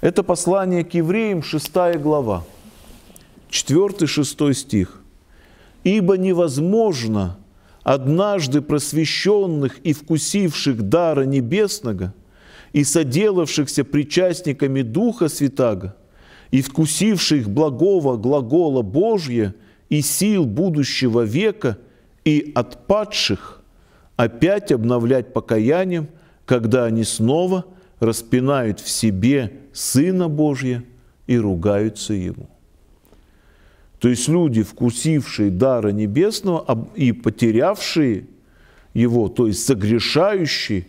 Это послание к евреям, 6 глава, 4-6 стих. «Ибо невозможно однажды просвещенных и вкусивших дара небесного и соделавшихся причастниками Духа Святаго и вкусивших благого глагола Божья и сил будущего века и отпадших опять обновлять покаянием, когда они снова – распинают в себе Сына Божья и ругаются Ему. То есть люди, вкусившие дара небесного и потерявшие его, то есть согрешающие,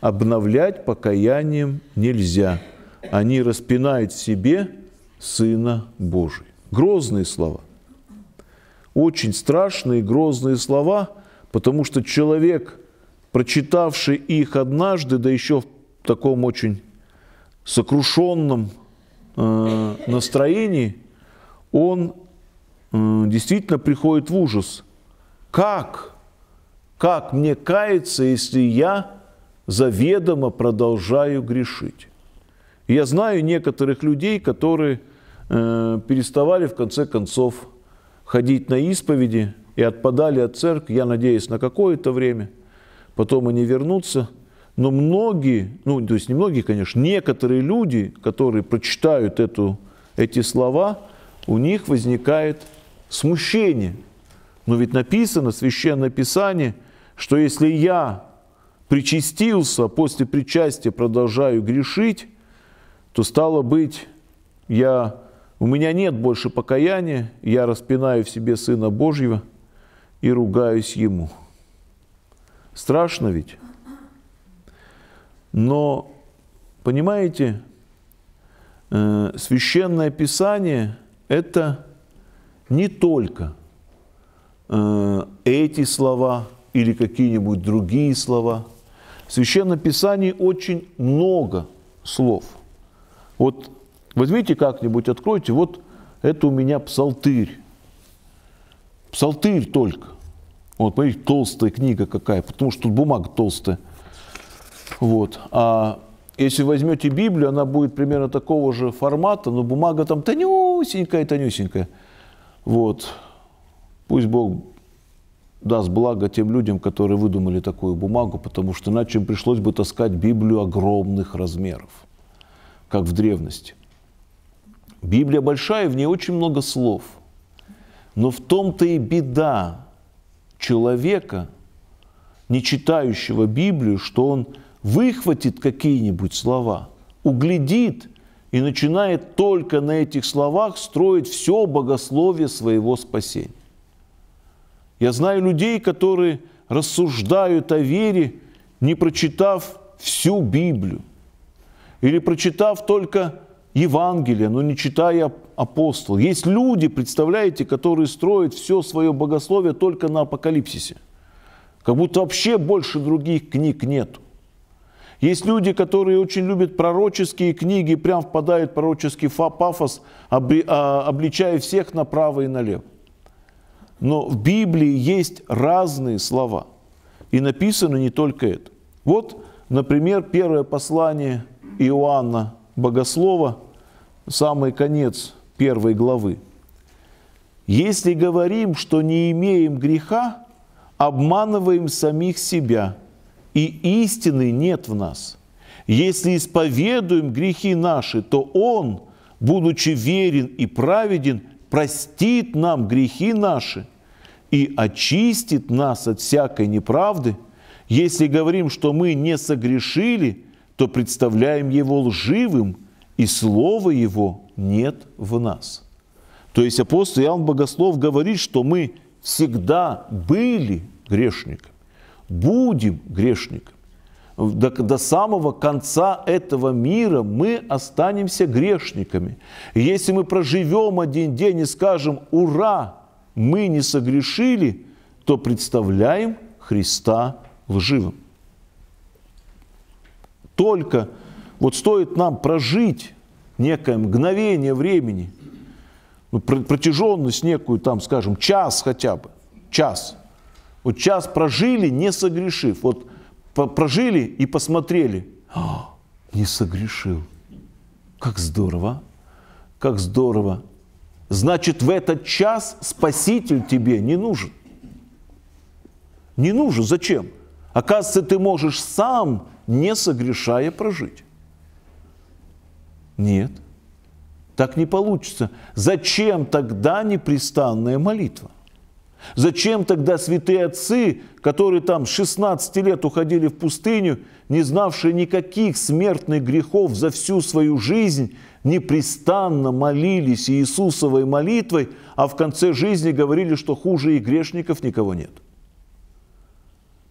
обновлять покаянием нельзя. Они распинают в себе Сына Божий. Грозные слова. Очень страшные, грозные слова, потому что человек, прочитавший их однажды, да еще в таком очень сокрушенном э, настроении, он э, действительно приходит в ужас. Как? Как мне каяться, если я заведомо продолжаю грешить? Я знаю некоторых людей, которые э, переставали в конце концов ходить на исповеди и отпадали от церкви, я надеюсь, на какое-то время. Потом они вернутся – но многие, ну то есть не многие, конечно, некоторые люди, которые прочитают эту, эти слова, у них возникает смущение. Но ведь написано в Священном Писании, что если я причастился, после причастия продолжаю грешить, то стало быть, я, у меня нет больше покаяния, я распинаю в себе Сына Божьего и ругаюсь Ему. Страшно ведь? Но, понимаете, э, священное писание – это не только э, эти слова или какие-нибудь другие слова. В Священном Писании очень много слов. Вот возьмите как-нибудь, откройте, вот это у меня псалтырь. Псалтырь только. Вот, смотрите, толстая книга какая, потому что тут бумага толстая – вот. А если возьмете Библию, она будет примерно такого же формата, но бумага там тонюсенькая, тонюсенькая. Вот. Пусть Бог даст благо тем людям, которые выдумали такую бумагу, потому что иначе им пришлось бы таскать Библию огромных размеров, как в древности. Библия большая, в ней очень много слов. Но в том-то и беда человека, не читающего Библию, что он – выхватит какие-нибудь слова, углядит и начинает только на этих словах строить все богословие своего спасения. Я знаю людей, которые рассуждают о вере, не прочитав всю Библию, или прочитав только Евангелие, но не читая апостол. Есть люди, представляете, которые строят все свое богословие только на апокалипсисе. Как будто вообще больше других книг нету. Есть люди, которые очень любят пророческие книги, прям впадают в пророческий пафос, а, обличая всех направо и налево. Но в Библии есть разные слова. И написано не только это. Вот, например, первое послание Иоанна Богослова, самый конец первой главы. «Если говорим, что не имеем греха, обманываем самих себя, и истины нет в нас. Если исповедуем грехи наши, то Он, будучи верен и праведен, простит нам грехи наши и очистит нас от всякой неправды. Если говорим, что мы не согрешили, то представляем Его лживым, и Слова Его нет в нас». То есть апостол Иоанн Богослов говорит, что мы всегда были грешниками будем грешниками. До, до самого конца этого мира мы останемся грешниками. И если мы проживем один день и скажем «Ура! Мы не согрешили!», то представляем Христа лживым. Только вот стоит нам прожить некое мгновение времени, ну, протяженность некую, там, скажем, час хотя бы, час – вот час прожили, не согрешив. Вот прожили и посмотрели. А, не согрешил. Как здорово. Как здорово. Значит, в этот час Спаситель тебе не нужен. Не нужен. Зачем? Оказывается, ты можешь сам, не согрешая, прожить. Нет. Так не получится. Зачем тогда непрестанная молитва? Зачем тогда святые отцы, которые там 16 лет уходили в пустыню, не знавшие никаких смертных грехов за всю свою жизнь, непрестанно молились Иисусовой молитвой, а в конце жизни говорили, что хуже и грешников никого нет?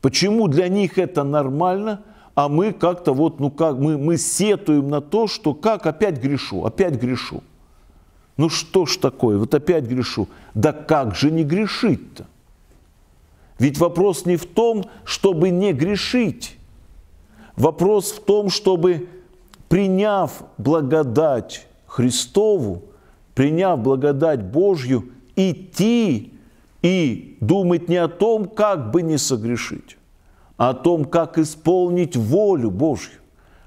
Почему для них это нормально, а мы как-то вот, ну как, мы, мы сетуем на то, что как опять грешу, опять грешу – ну что ж такое, вот опять грешу. Да как же не грешить-то? Ведь вопрос не в том, чтобы не грешить. Вопрос в том, чтобы, приняв благодать Христову, приняв благодать Божью, идти и думать не о том, как бы не согрешить, а о том, как исполнить волю Божью.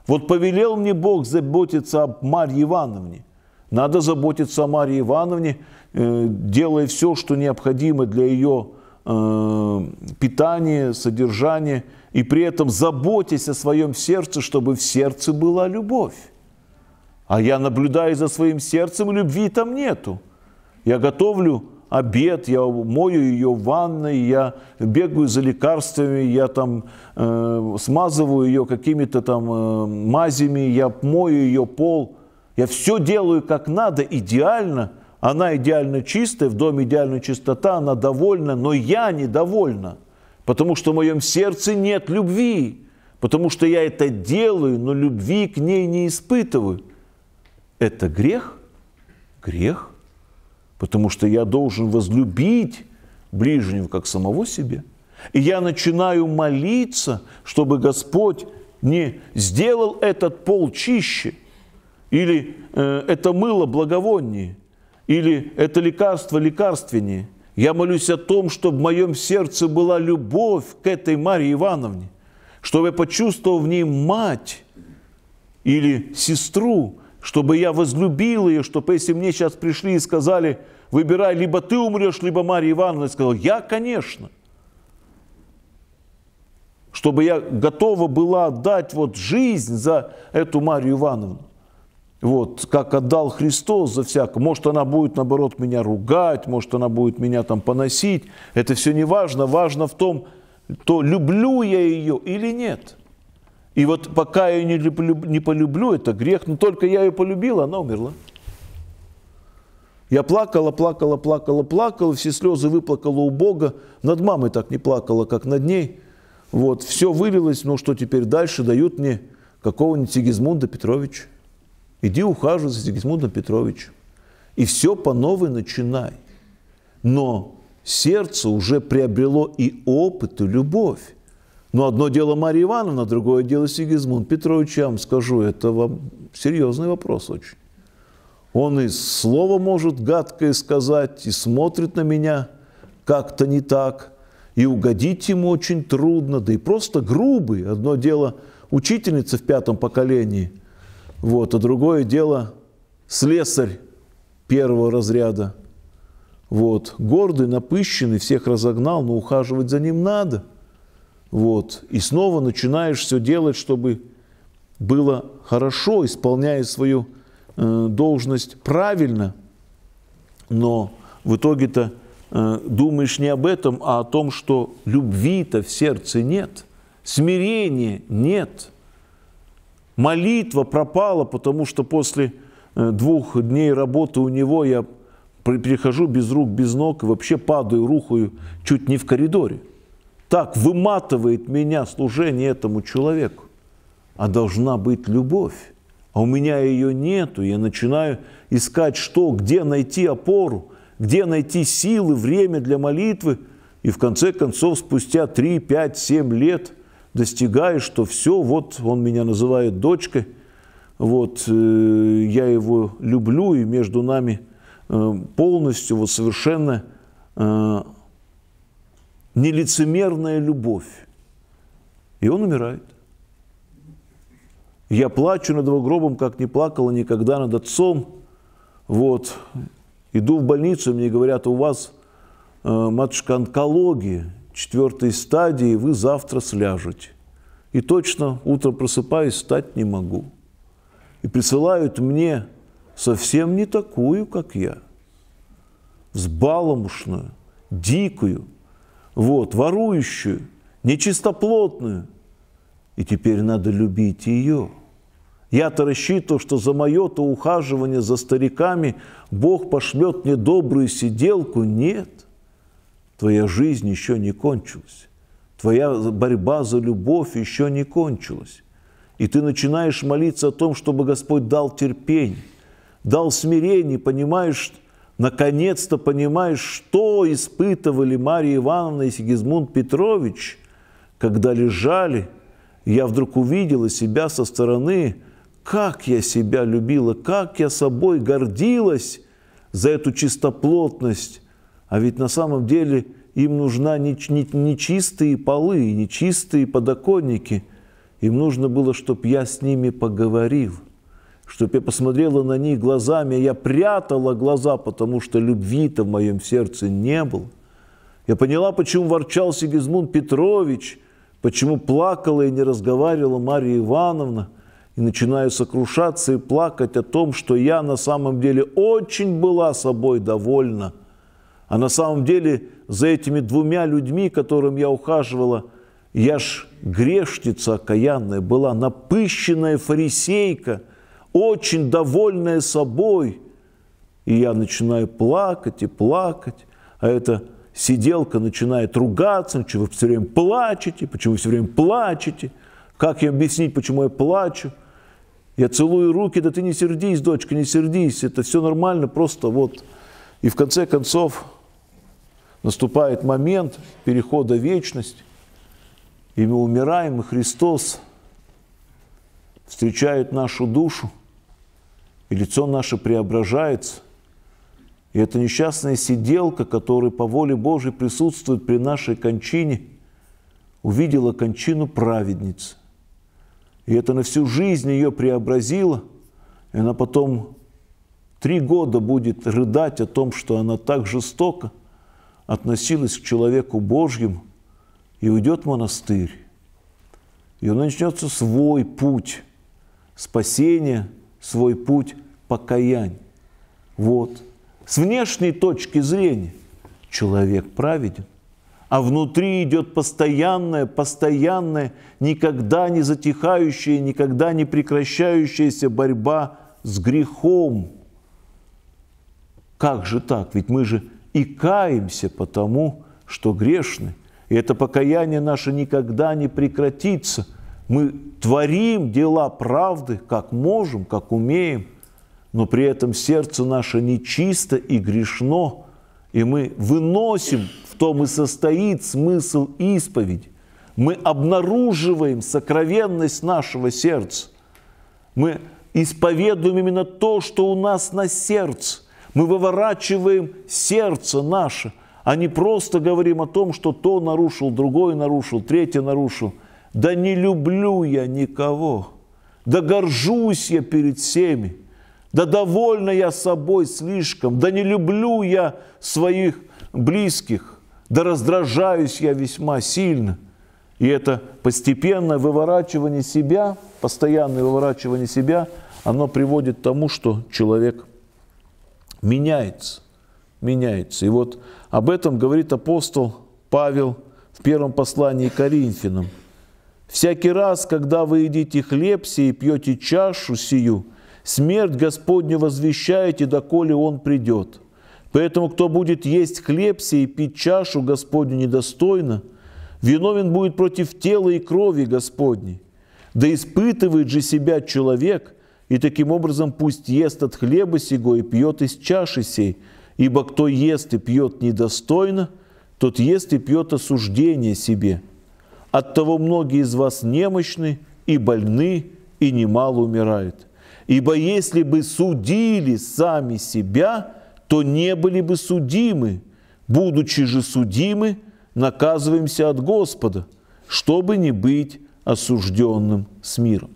Вот повелел мне Бог заботиться об Марье Ивановне – надо заботиться о Марии Ивановне, э, делая все, что необходимо для ее э, питания, содержания, и при этом заботясь о своем сердце, чтобы в сердце была любовь. А я наблюдаю за своим сердцем, любви там нету. Я готовлю обед, я мою ее в ванной, я бегаю за лекарствами, я там э, смазываю ее какими-то там э, мазями, я мою ее пол – я все делаю как надо, идеально. Она идеально чистая, в доме идеальная чистота, она довольна, но я недовольна. Потому что в моем сердце нет любви. Потому что я это делаю, но любви к ней не испытываю. Это грех? Грех. Потому что я должен возлюбить ближнего, как самого себе. И я начинаю молиться, чтобы Господь не сделал этот пол чище – или э, это мыло благовоннее, или это лекарство лекарственнее. Я молюсь о том, чтобы в моем сердце была любовь к этой Марии Ивановне, чтобы я почувствовал в ней мать или сестру, чтобы я возлюбил ее, чтобы если мне сейчас пришли и сказали, выбирай, либо ты умрешь, либо Мария Ивановна, я сказал, я, конечно. Чтобы я готова была отдать вот жизнь за эту Марию Ивановну вот, как отдал Христос за всякое. Может, она будет, наоборот, меня ругать, может, она будет меня там поносить. Это все не важно. Важно в том, то люблю я ее или нет. И вот пока я ее не, люблю, не полюблю, это грех, но только я ее полюбил, она умерла. Я плакала, плакала, плакала, плакала, все слезы выплакала у Бога. Над мамой так не плакала, как над ней. Вот, все вылилось, ну что теперь дальше, дают мне какого-нибудь Сигизмунда Петровича иди ухаживай за Сигизмундом Петровичем. И все по новой начинай. Но сердце уже приобрело и опыт, и любовь. Но одно дело Мария Ивановна, другое дело Сигизмунд Петрович, я вам скажу, это вам серьезный вопрос очень. Он и слово может гадкое сказать, и смотрит на меня как-то не так, и угодить ему очень трудно, да и просто грубый. Одно дело учительница в пятом поколении – вот. А другое дело слесарь первого разряда. Вот. Гордый, напыщенный, всех разогнал, но ухаживать за ним надо. Вот. И снова начинаешь все делать, чтобы было хорошо, исполняя свою э, должность правильно. Но в итоге-то э, думаешь не об этом, а о том, что любви-то в сердце нет, смирения нет – Молитва пропала, потому что после э, двух дней работы у него я перехожу без рук, без ног и вообще падаю рухаю, чуть не в коридоре. Так выматывает меня служение этому человеку. А должна быть любовь. А у меня ее нету. Я начинаю искать, что, где найти опору, где найти силы, время для молитвы. И в конце концов, спустя 3, 5, 7 лет – достигаю, что все, вот он меня называет дочкой, вот э, я его люблю, и между нами э, полностью, вот совершенно э, нелицемерная любовь. И он умирает. Я плачу над его гробом, как не плакала никогда над отцом. Вот. Иду в больницу, мне говорят, у вас, э, матушка, онкология четвертой стадии вы завтра сляжете. И точно утро просыпаюсь, стать не могу. И присылают мне совсем не такую, как я, взбаламушную, дикую, вот, ворующую, нечистоплотную. И теперь надо любить ее. Я-то рассчитывал, что за мое-то ухаживание за стариками Бог пошлет мне добрую сиделку. Нет. Твоя жизнь еще не кончилась. Твоя борьба за любовь еще не кончилась. И ты начинаешь молиться о том, чтобы Господь дал терпение, дал смирение, понимаешь, наконец-то понимаешь, что испытывали Мария Ивановна и Сигизмунд Петрович, когда лежали, я вдруг увидела себя со стороны, как я себя любила, как я собой гордилась за эту чистоплотность, а ведь на самом деле им нужна нечистые полы, не чистые подоконники. Им нужно было, чтобы я с ними поговорил, чтобы я посмотрела на них глазами. А я прятала глаза, потому что любви-то в моем сердце не было. Я поняла, почему ворчал Сигизмунд Петрович, почему плакала и не разговаривала Мария Ивановна, и начинаю сокрушаться и плакать о том, что я на самом деле очень была собой довольна – а на самом деле за этими двумя людьми, которым я ухаживала, я ж грешница окаянная была, напыщенная фарисейка, очень довольная собой. И я начинаю плакать и плакать, а эта сиделка начинает ругаться, почему вы все время плачете, почему вы все время плачете, как ей объяснить, почему я плачу. Я целую руки, да ты не сердись, дочка, не сердись, это все нормально, просто вот и в конце концов наступает момент перехода в вечность, и мы умираем, и Христос встречает нашу душу, и лицо наше преображается. И эта несчастная сиделка, которая по воле Божьей присутствует при нашей кончине, увидела кончину праведницы. И это на всю жизнь ее преобразило. И она потом три года будет рыдать о том, что она так жестоко относилась к человеку Божьему, и уйдет в монастырь. И он начнется свой путь спасения, свой путь покаяния. Вот. С внешней точки зрения человек праведен, а внутри идет постоянное, постоянная, никогда не затихающая, никогда не прекращающаяся борьба с грехом. Как же так? Ведь мы же и каемся потому, что грешны. И это покаяние наше никогда не прекратится. Мы творим дела правды, как можем, как умеем, но при этом сердце наше нечисто и грешно, и мы выносим, в том и состоит смысл исповеди. Мы обнаруживаем сокровенность нашего сердца. Мы исповедуем именно то, что у нас на сердце. Мы выворачиваем сердце наше, а не просто говорим о том, что то нарушил, другой нарушил, третий нарушил. Да не люблю я никого, да горжусь я перед всеми, да довольна я собой слишком, да не люблю я своих близких, да раздражаюсь я весьма сильно. И это постепенное выворачивание себя, постоянное выворачивание себя, оно приводит к тому, что человек – меняется, меняется. И вот об этом говорит апостол Павел в первом послании Коринфянам. «Всякий раз, когда вы едите хлеб сей и пьете чашу сию, смерть Господню возвещаете, доколе Он придет. Поэтому, кто будет есть хлеб сей и пить чашу Господню недостойно, виновен будет против тела и крови Господней. Да испытывает же себя человек – и таким образом пусть ест от хлеба сего и пьет из чаши сей, ибо кто ест и пьет недостойно, тот ест и пьет осуждение себе. Оттого многие из вас немощны и больны, и немало умирают. Ибо если бы судили сами себя, то не были бы судимы, будучи же судимы, наказываемся от Господа, чтобы не быть осужденным с миром.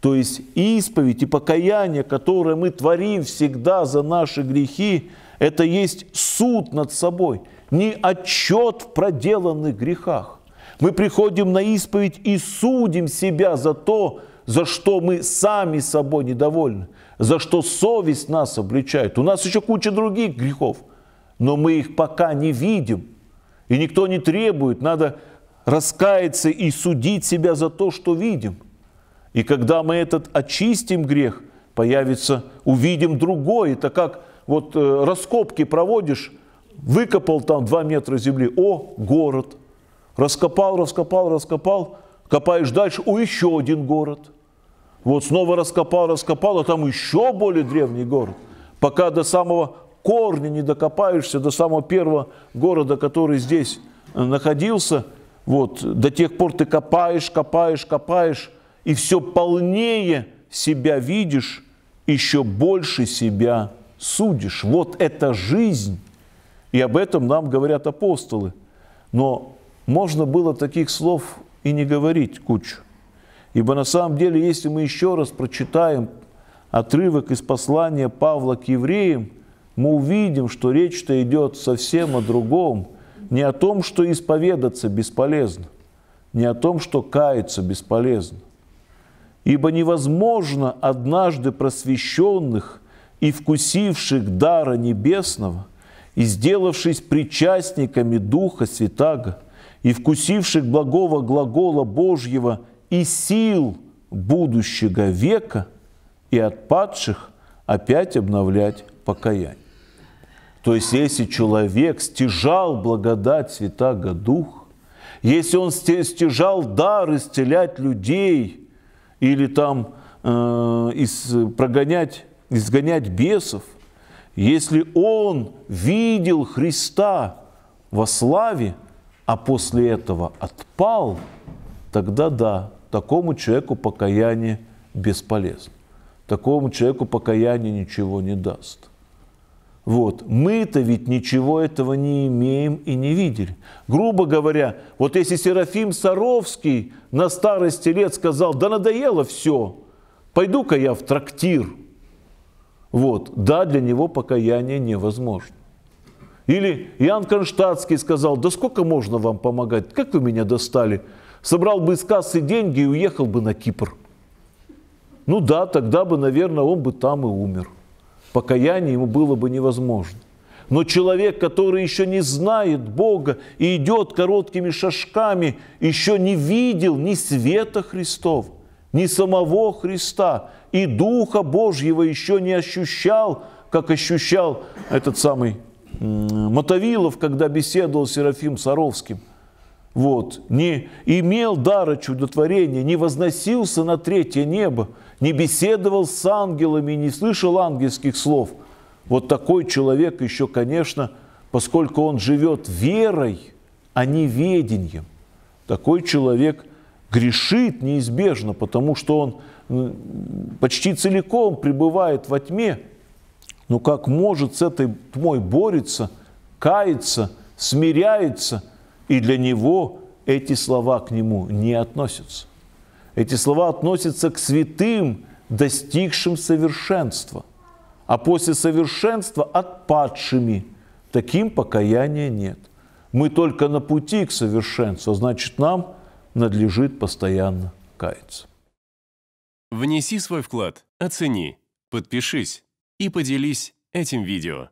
То есть исповедь и покаяние, которое мы творим всегда за наши грехи, это есть суд над собой, не отчет в проделанных грехах. Мы приходим на исповедь и судим себя за то, за что мы сами собой недовольны, за что совесть нас обличает. У нас еще куча других грехов, но мы их пока не видим, и никто не требует. Надо раскаяться и судить себя за то, что видим – и когда мы этот очистим грех, появится, увидим другой. Это как вот э, раскопки проводишь, выкопал там 2 метра земли, о, город. Раскопал, раскопал, раскопал, копаешь дальше, о, еще один город. Вот снова раскопал, раскопал, а там еще более древний город. Пока до самого корня не докопаешься, до самого первого города, который здесь э, находился, вот, до тех пор ты копаешь, копаешь, копаешь, и все полнее себя видишь, еще больше себя судишь. Вот это жизнь. И об этом нам говорят апостолы. Но можно было таких слов и не говорить кучу. Ибо на самом деле, если мы еще раз прочитаем отрывок из послания Павла к евреям, мы увидим, что речь-то идет совсем о другом. Не о том, что исповедаться бесполезно, не о том, что каяться бесполезно, Ибо невозможно однажды просвещенных и вкусивших дара небесного и сделавшись причастниками Духа Святаго и вкусивших благого глагола Божьего и сил будущего века и отпадших опять обновлять покаяние. То есть, если человек стяжал благодать Святаго Дух, если он стяжал дар исцелять людей, или там э, из, прогонять, изгонять бесов, если он видел Христа во славе, а после этого отпал, тогда да, такому человеку покаяние бесполезно. Такому человеку покаяние ничего не даст. Вот. Мы-то ведь ничего этого не имеем и не видели. Грубо говоря, вот если Серафим Саровский на старости лет сказал, да надоело все, пойду-ка я в трактир. Вот. Да, для него покаяние невозможно. Или Ян Кронштадтский сказал, да сколько можно вам помогать, как вы меня достали? Собрал бы из кассы деньги и уехал бы на Кипр. Ну да, тогда бы, наверное, он бы там и умер покаяние ему было бы невозможно. Но человек, который еще не знает Бога и идет короткими шажками, еще не видел ни света Христов, ни самого Христа, и Духа Божьего еще не ощущал, как ощущал этот самый Мотовилов, когда беседовал с Серафим Саровским. Вот. Не имел дара чудотворения, не возносился на третье небо, не беседовал с ангелами, не слышал ангельских слов. Вот такой человек еще, конечно, поскольку он живет верой, а не ведением, такой человек грешит неизбежно, потому что он почти целиком пребывает во тьме. Но как может с этой тьмой борется, каяться, смиряется, и для него эти слова к нему не относятся. Эти слова относятся к святым, достигшим совершенства, а после совершенства отпадшими. Таким покаяния нет. Мы только на пути к совершенству, значит, нам надлежит постоянно каяться. Внеси свой вклад, оцени, подпишись и поделись этим видео.